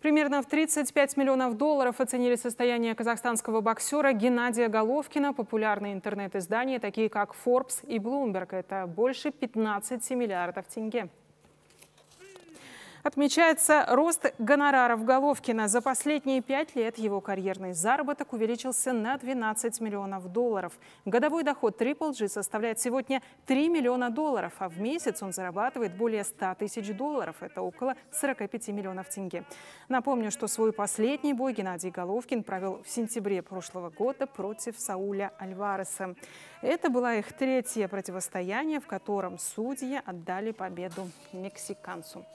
Примерно в 35 миллионов долларов оценили состояние казахстанского боксера Геннадия Головкина популярные интернет-издания, такие как Forbes и Bloomberg. Это больше 15 миллиардов тенге. Отмечается рост гонораров Головкина. За последние пять лет его карьерный заработок увеличился на 12 миллионов долларов. Годовой доход Triple G составляет сегодня 3 миллиона долларов, а в месяц он зарабатывает более 100 тысяч долларов. Это около 45 миллионов тенге. Напомню, что свой последний бой Геннадий Головкин провел в сентябре прошлого года против Сауля Альвареса. Это было их третье противостояние, в котором судьи отдали победу мексиканцу.